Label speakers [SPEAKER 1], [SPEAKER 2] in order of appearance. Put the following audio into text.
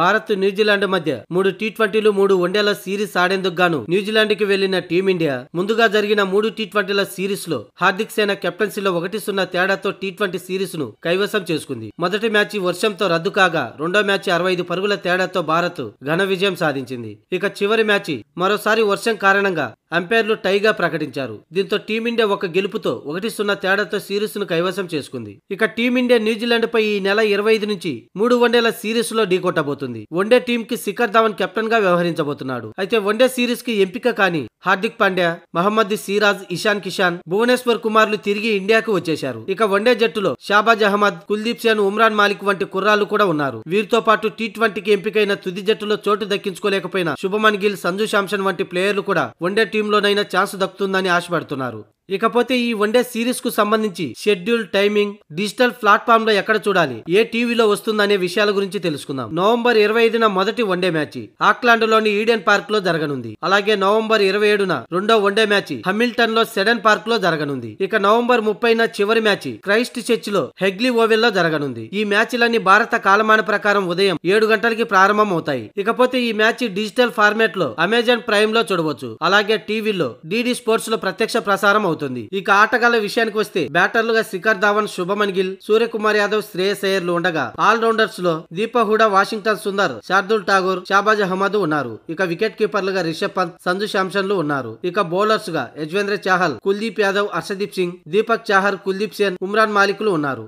[SPEAKER 1] Bharat New Zealand మధ్య మూడు tea ట్వంటీలు మూడు వన్డేల సిరీస్ ఆడేందుకు గాను న్యూజిలాండ్ కి వెళ్లిన టీమిండియా ముందుగా జరిగిన మూడు టీ ట్వంటీల సిరీస్ లో హార్దిక్ సేన కెప్టెన్సీలో ఒకటి సున్నా తేడాతో టీ ట్వంటీ సిరీస్ ను కైవసం చేసుకుంది మొదటి మ్యాచ్ వర్షంతో రద్దు కాగా రెండో మ్యాచ్ అరవై ఐదు పరుగుల తేడాతో భారత్ ఘన విజయం సాధించింది ఇక చివరి మ్యాచ్ మరోసారి వర్షం కారణంగా అంపైర్లు టైగా ప్రకటించారు దీంతో టీమిండియా ఒక గెలుపుతో ఒకటి సున్నా తేడాతో సిరీస్ ను కైవసం చేసుకుంది ఇక టీమిండియా న్యూజిలాండ్ పై ఈ నెల ఇరవై ఐదు నుంచి మూడు వన్డేల సిరీస్ లో ఢీకొట్టబోతుంది వన్డే టీం కి శిఖర్ ధవన్ కెప్టెన్ గా వ్యవహరించబోతున్నాడు అయితే వన్డే సిరీస్ కి ఎంపిక కానీ హార్దిక్ పాండ్యా మహమ్మద్ సిరాజ్ ఇషాన్ కిషాన్ భువనేశ్వర్ కుమార్లు తిరిగి ఇండియాకు వచ్చేశారు ఇక వన్డే జట్టులో షాబాజ్ అహ్మద్ కుల్దీప్ సేన్ ఉమ్రాన్ మాలిక్ వంటి కుర్రాలు కూడా ఉన్నారు వీరితో పాటు టీ ట్వంటీకి ఎంపికైన తుది జట్టులో చోటు దక్కించుకోలేకపోయిన శుభమన్ గిల్ సంజు శాంసన్ వంటి ప్లేయర్లు కూడా వన్డే టీంలోనైనా ఛాన్స్ దక్కుతుందని ఆశపడుతున్నారు ఇకపోతే ఈ వన్డే సిరీస్ కు సంబంధించి షెడ్యూల్ టైమింగ్ డిజిటల్ ప్లాట్ఫామ్ లో ఎక్కడ చూడాలి ఏ టీవీలో వస్తుందనే విషయాల గురించి తెలుసుకుందాం నవంబర్ ఇరవై ఐదున మొదటి వన్డే మ్యాచ్ ఆక్లాండ్ లోని ఈడెన్ పార్క్ లో జరగనుంది అలాగే నవంబర్ ఇరవై ఏడున రెండో వన్డే మ్యాచ్ హమిల్టన్ లో సెడన్ పార్క్ లో జరగనుంది ఇక నవంబర్ ముప్పై చివరి మ్యాచ్ క్రైస్ట్ చర్చ్ లో హెగ్లీ ఓవెల్ లో జరగనుంది ఈ మ్యాచ్లన్నీ భారత కాలమాన ప్రకారం ఉదయం ఏడు గంటలకి ప్రారంభం అవుతాయి ఇకపోతే ఈ మ్యాచ్ డిజిటల్ ఫార్మాట్ లో అమెజాన్ ప్రైమ్ లో చూడవచ్చు అలాగే టీవీలో డిడి స్పోర్ట్స్ లో ప్రత్యక్ష ప్రసారం అవుతుంది అవుతుంది ఇక ఆటగాళ్ల విషయానికి వస్తే బ్యాటర్లుగా శిఖర్ ధావన్ శుభమన్ గిల్ సూర్యకుమార్ యాదవ్ శ్రేయస్ అయ్యర్లు ఉండగా ఆల్ రౌండర్స్ లో దీప హుడా వాషింగ్టన్ సుందర్ శార్దుల్ ఠాగూర్ షాబాజ్ అహ్మద్ ఉన్నారు ఇక వికెట్ కీపర్లుగా రిషబ్ పంత్ సంజు లు ఉన్నారు ఇక బౌలర్స్ గా యజ్వేంద్ర చాహల్ కుల్దీప్ యాదవ్ హర్షదీప్ సింగ్ దీపక్ చాహర్ కుల్దీప్ సేన్ ఉమ్రాన్ లు ఉన్నారు